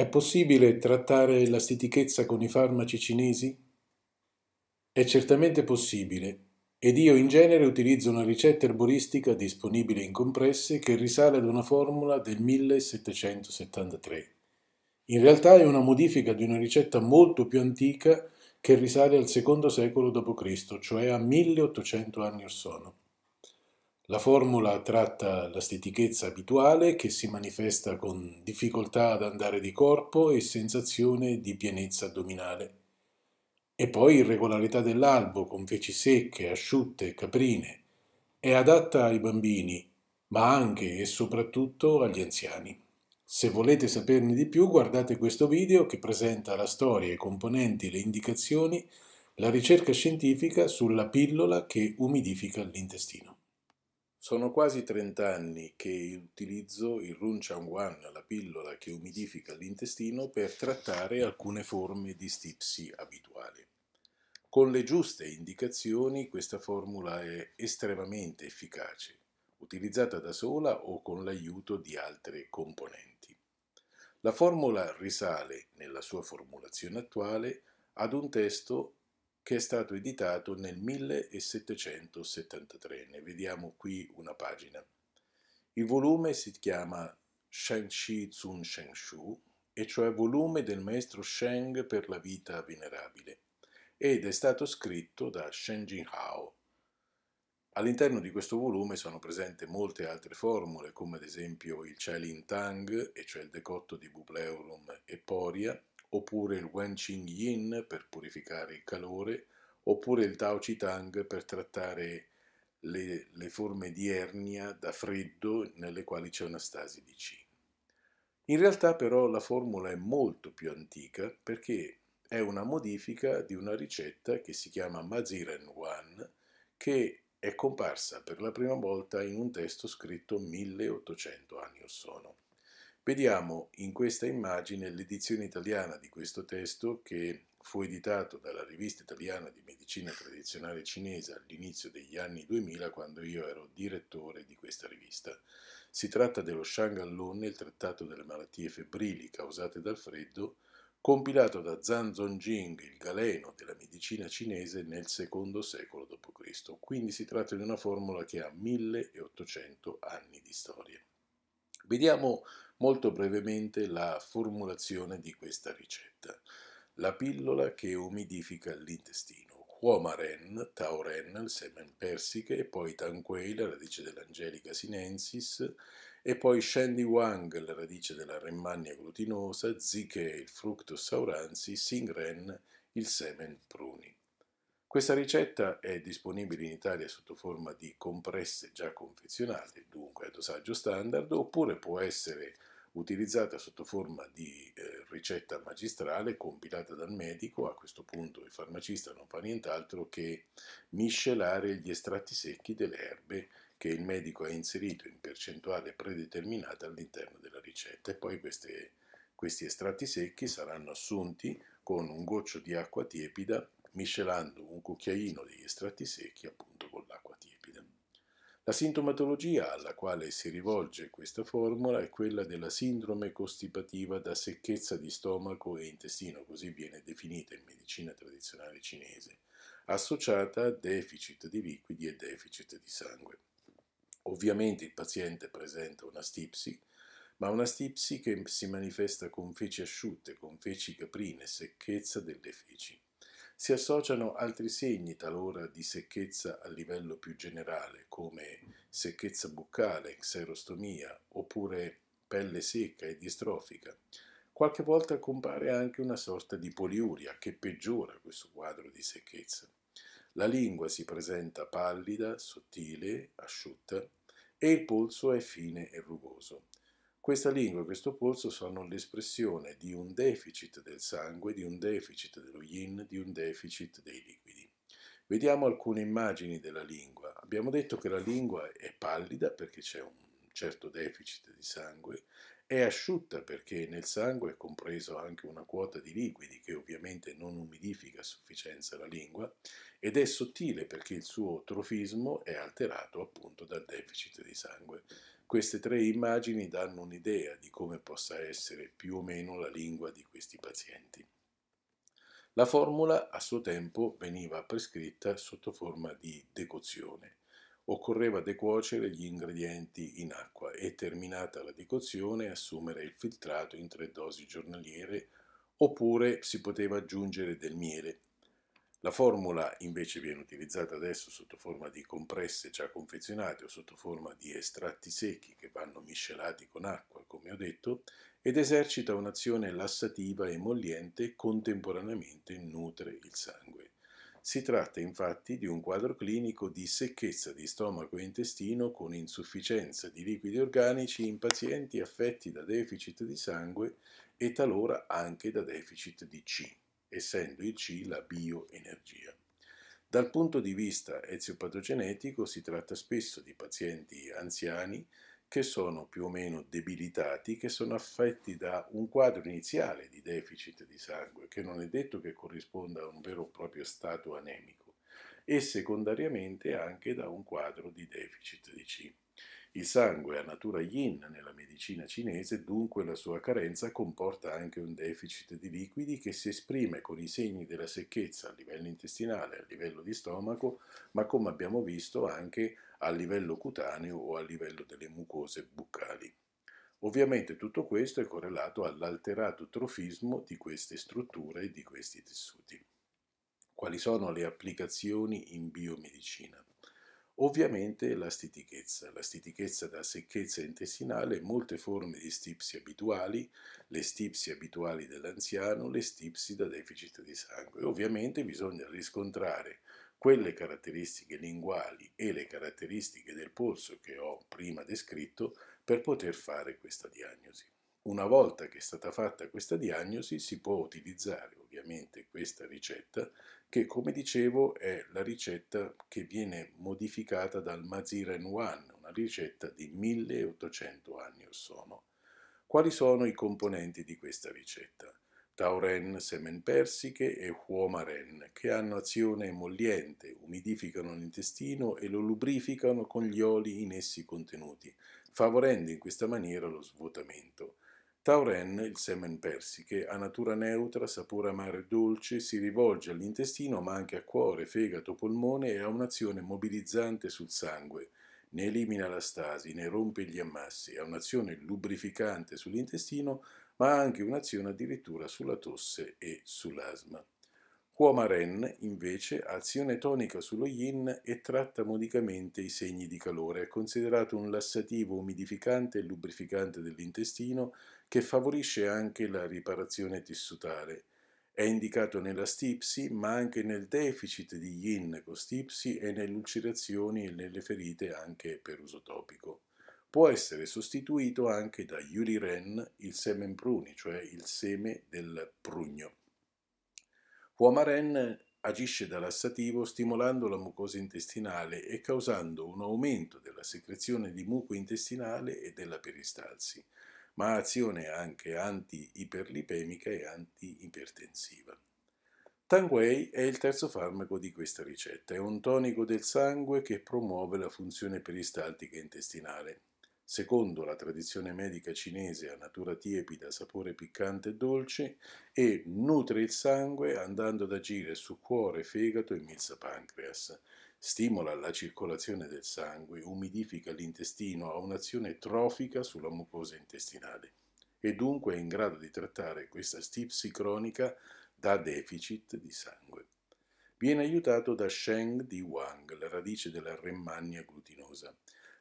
È possibile trattare la stitichezza con i farmaci cinesi? È certamente possibile ed io in genere utilizzo una ricetta erboristica disponibile in compresse che risale ad una formula del 1773. In realtà è una modifica di una ricetta molto più antica che risale al secondo secolo d.C., cioè a 1800 anni or sono. La formula tratta la stitichezza abituale che si manifesta con difficoltà ad andare di corpo e sensazione di pienezza addominale. E poi irregolarità dell'albo con feci secche, asciutte, caprine. È adatta ai bambini, ma anche e soprattutto agli anziani. Se volete saperne di più guardate questo video che presenta la storia, i componenti, le indicazioni, la ricerca scientifica sulla pillola che umidifica l'intestino. Sono quasi 30 anni che utilizzo il Run Wan, la pillola che umidifica l'intestino, per trattare alcune forme di stipsi abituali. Con le giuste indicazioni questa formula è estremamente efficace, utilizzata da sola o con l'aiuto di altre componenti. La formula risale, nella sua formulazione attuale, ad un testo che è stato editato nel 1773. Ne vediamo qui una pagina. Il volume si chiama Shengshi Tsun Shengshu, e cioè volume del maestro Sheng per la vita venerabile, ed è stato scritto da Shen Jinhao. All'interno di questo volume sono presenti molte altre formule, come ad esempio il Chai Chelin Tang, e cioè il decotto di Bubleurum e Poria, oppure il Wen Qing Yin per purificare il calore, oppure il Tao Tang per trattare le, le forme di ernia da freddo nelle quali c'è una stasi di Qi. In realtà però la formula è molto più antica perché è una modifica di una ricetta che si chiama Maziren Wan che è comparsa per la prima volta in un testo scritto 1800 anni or sono. Vediamo in questa immagine l'edizione italiana di questo testo che fu editato dalla rivista italiana di medicina tradizionale cinese all'inizio degli anni 2000 quando io ero direttore di questa rivista. Si tratta dello Shangallone, il trattato delle malattie febbrili causate dal freddo, compilato da Zhang Zongjing, il galeno della medicina cinese, nel secondo secolo d.C. Quindi si tratta di una formula che ha 1800 anni di storia. Vediamo molto brevemente la formulazione di questa ricetta. La pillola che umidifica l'intestino. Huomaren, tauren, il semen persiche, e poi tanquei, la radice dell'angelica sinensis, e poi Shandy Wang, la radice della remmannia glutinosa, Zike, il fructus sauranzi, Singren, il semen pruni. Questa ricetta è disponibile in Italia sotto forma di compresse già confezionate, dunque a dosaggio standard, oppure può essere utilizzata sotto forma di eh, ricetta magistrale compilata dal medico, a questo punto il farmacista non fa nient'altro che miscelare gli estratti secchi delle erbe che il medico ha inserito in percentuale predeterminata all'interno della ricetta e poi queste, questi estratti secchi saranno assunti con un goccio di acqua tiepida miscelando un cucchiaino degli estratti secchi appunto con l'acqua tiepida. La sintomatologia alla quale si rivolge questa formula è quella della sindrome costipativa da secchezza di stomaco e intestino, così viene definita in medicina tradizionale cinese, associata a deficit di liquidi e deficit di sangue. Ovviamente il paziente presenta una stipsi, ma una stipsi che si manifesta con feci asciutte, con feci caprine, secchezza delle feci. Si associano altri segni talora di secchezza a livello più generale, come secchezza buccale, xerostomia, oppure pelle secca e distrofica. Qualche volta compare anche una sorta di poliuria che peggiora questo quadro di secchezza. La lingua si presenta pallida, sottile, asciutta e il polso è fine e rugoso. Questa lingua e questo polso sono l'espressione di un deficit del sangue, di un deficit dello yin, di un deficit dei liquidi. Vediamo alcune immagini della lingua. Abbiamo detto che la lingua è pallida perché c'è un certo deficit di sangue, è asciutta perché nel sangue è compreso anche una quota di liquidi che ovviamente non umidifica a sufficienza la lingua ed è sottile perché il suo trofismo è alterato appunto dal deficit di sangue. Queste tre immagini danno un'idea di come possa essere più o meno la lingua di questi pazienti. La formula a suo tempo veniva prescritta sotto forma di decozione. Occorreva decuocere gli ingredienti in acqua e terminata la decozione assumere il filtrato in tre dosi giornaliere oppure si poteva aggiungere del miele la formula invece viene utilizzata adesso sotto forma di compresse già confezionate o sotto forma di estratti secchi che vanno miscelati con acqua, come ho detto, ed esercita un'azione lassativa e emolliente contemporaneamente nutre il sangue. Si tratta infatti di un quadro clinico di secchezza di stomaco e intestino con insufficienza di liquidi organici in pazienti affetti da deficit di sangue e talora anche da deficit di C essendo il C la bioenergia. Dal punto di vista eziopatogenetico si tratta spesso di pazienti anziani che sono più o meno debilitati, che sono affetti da un quadro iniziale di deficit di sangue, che non è detto che corrisponda a un vero e proprio stato anemico, e secondariamente anche da un quadro di deficit di C. Il sangue ha natura yin nella medicina cinese, dunque la sua carenza comporta anche un deficit di liquidi che si esprime con i segni della secchezza a livello intestinale, a livello di stomaco, ma come abbiamo visto anche a livello cutaneo o a livello delle mucose buccali. Ovviamente tutto questo è correlato all'alterato trofismo di queste strutture e di questi tessuti. Quali sono le applicazioni in biomedicina? Ovviamente la stitichezza. La stitichezza da secchezza intestinale molte forme di stipsi abituali, le stipsi abituali dell'anziano, le stipsi da deficit di sangue. Ovviamente bisogna riscontrare quelle caratteristiche linguali e le caratteristiche del polso che ho prima descritto per poter fare questa diagnosi. Una volta che è stata fatta questa diagnosi si può utilizzare ovviamente questa ricetta che come dicevo è la ricetta che viene modificata dal Maziren Wan, una ricetta di 1800 anni o sono. Quali sono i componenti di questa ricetta? Tauren, semen persiche e huomaren, che hanno azione emolliente, umidificano l'intestino e lo lubrificano con gli oli in essi contenuti, favorendo in questa maniera lo svuotamento. Tauren, il semen persiche, ha natura neutra, sapore amaro e dolce, si rivolge all'intestino ma anche a cuore, fegato, polmone e ha un'azione mobilizzante sul sangue. Ne elimina la stasi, ne rompe gli ammassi, ha un'azione lubrificante sull'intestino ma ha anche un'azione addirittura sulla tosse e sull'asma. Huomaren, invece, ha azione tonica sullo yin e tratta modicamente i segni di calore. È considerato un lassativo umidificante e lubrificante dell'intestino che favorisce anche la riparazione tissutale. È indicato nella stipsi, ma anche nel deficit di yin con stipsi e nelle ulcerazioni e nelle ferite anche per uso topico. Può essere sostituito anche da Yuriren, il semen pruni, cioè il seme del prugno. Huamaren agisce da lassativo stimolando la mucosa intestinale e causando un aumento della secrezione di muco intestinale e della peristalsi ma ha azione anche anti-iperlipemica e anti-ipertensiva. Tangwei è il terzo farmaco di questa ricetta, è un tonico del sangue che promuove la funzione peristaltica intestinale. Secondo la tradizione medica cinese ha natura tiepida, sapore piccante e dolce e nutre il sangue andando ad agire su cuore, fegato e milza pancreas stimola la circolazione del sangue, umidifica l'intestino, ha un'azione trofica sulla mucosa intestinale e dunque è in grado di trattare questa stipsi cronica da deficit di sangue. Viene aiutato da Sheng di Wang, la radice della remmania glutinosa,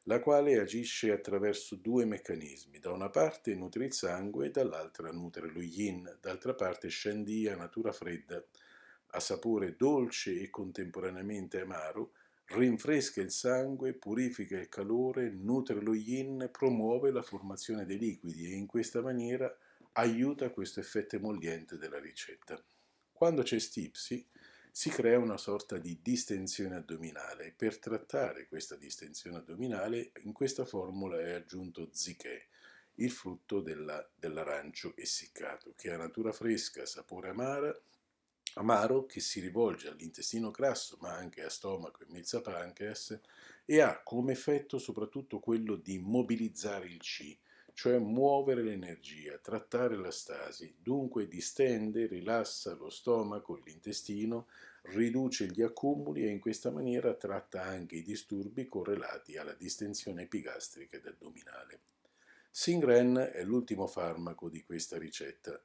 la quale agisce attraverso due meccanismi, da una parte nutre il sangue e dall'altra nutre lo yin, d'altra parte di, a natura fredda, a sapore dolce e contemporaneamente amaro, rinfresca il sangue, purifica il calore, nutre lo yin, promuove la formazione dei liquidi e in questa maniera aiuta questo effetto emolliente della ricetta. Quando c'è stipsi si crea una sorta di distensione addominale per trattare questa distensione addominale in questa formula è aggiunto ziché, il frutto della, dell'arancio essiccato, che ha natura fresca, sapore amara, amaro che si rivolge all'intestino grasso, ma anche a stomaco e mezza pancreas, e ha come effetto soprattutto quello di mobilizzare il Qi, cioè muovere l'energia, trattare la stasi, dunque distende, rilassa lo stomaco, e l'intestino, riduce gli accumuli e in questa maniera tratta anche i disturbi correlati alla distensione epigastrica ed addominale. Singren è l'ultimo farmaco di questa ricetta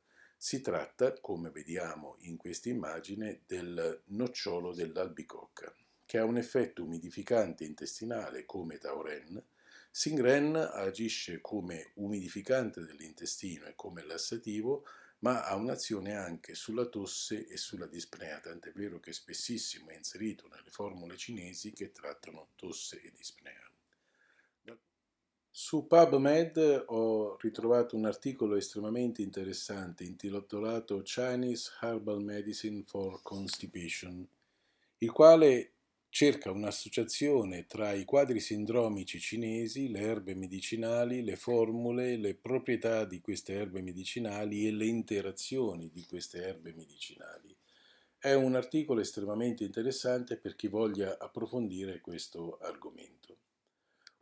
si tratta, come vediamo in questa immagine, del nocciolo dell'albicocca, che ha un effetto umidificante intestinale come Tauren. Singren agisce come umidificante dell'intestino e come lassativo, ma ha un'azione anche sulla tosse e sulla dispnea, tant'è vero che spessissimo è inserito nelle formule cinesi che trattano tosse e dispnea. Su PubMed ho ritrovato un articolo estremamente interessante intitolato Chinese Herbal Medicine for Constipation, il quale cerca un'associazione tra i quadri sindromici cinesi, le erbe medicinali, le formule, le proprietà di queste erbe medicinali e le interazioni di queste erbe medicinali. È un articolo estremamente interessante per chi voglia approfondire questo argomento.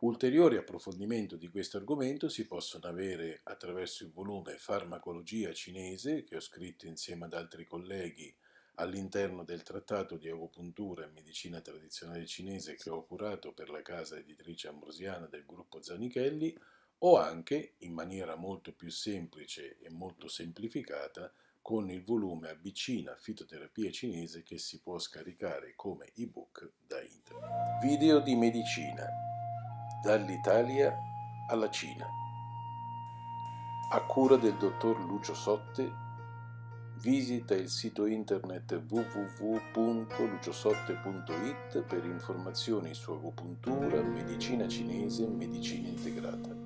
Ulteriori approfondimenti di questo argomento si possono avere attraverso il volume Farmacologia cinese che ho scritto insieme ad altri colleghi all'interno del trattato di agopuntura e medicina tradizionale cinese che ho curato per la casa editrice ambrosiana del gruppo Zanichelli o anche, in maniera molto più semplice e molto semplificata, con il volume Avvicina fitoterapia cinese che si può scaricare come ebook da internet. Video di medicina dall'Italia alla Cina. A cura del dottor Lucio Sotte, visita il sito internet www.luciosotte.it per informazioni su agopuntura, medicina cinese e medicina integrata.